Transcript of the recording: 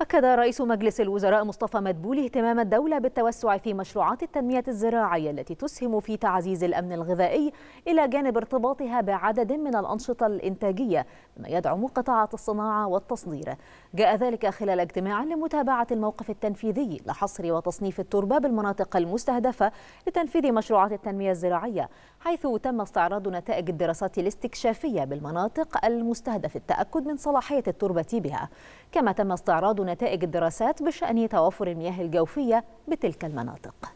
أكد رئيس مجلس الوزراء مصطفى مدبولي اهتمام الدولة بالتوسع في مشروعات التنمية الزراعية التي تسهم في تعزيز الأمن الغذائي إلى جانب ارتباطها بعدد من الأنشطة الإنتاجية مما يدعم قطاعات الصناعة والتصدير جاء ذلك خلال اجتماع لمتابعة الموقف التنفيذي لحصر وتصنيف التربة بالمناطق المستهدفة لتنفيذ مشروعات التنمية الزراعية حيث تم استعراض نتائج الدراسات الاستكشافية بالمناطق المستهدف التأكد من صلاحية التربة بها كما تم استعراض نتائج الدراسات بشأن توافر المياه الجوفية بتلك المناطق